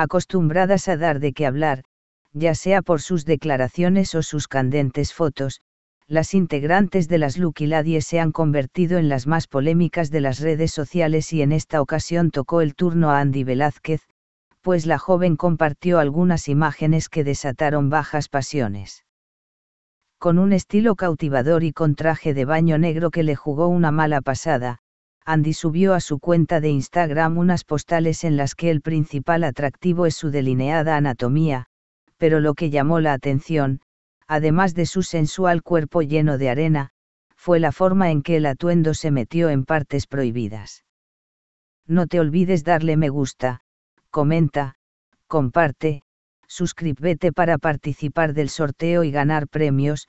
acostumbradas a dar de qué hablar, ya sea por sus declaraciones o sus candentes fotos, las integrantes de las Lucky Ladies se han convertido en las más polémicas de las redes sociales y en esta ocasión tocó el turno a Andy Velázquez, pues la joven compartió algunas imágenes que desataron bajas pasiones. Con un estilo cautivador y con traje de baño negro que le jugó una mala pasada, Andy subió a su cuenta de Instagram unas postales en las que el principal atractivo es su delineada anatomía, pero lo que llamó la atención, además de su sensual cuerpo lleno de arena, fue la forma en que el atuendo se metió en partes prohibidas. No te olvides darle me gusta, comenta, comparte, suscríbete para participar del sorteo y ganar premios,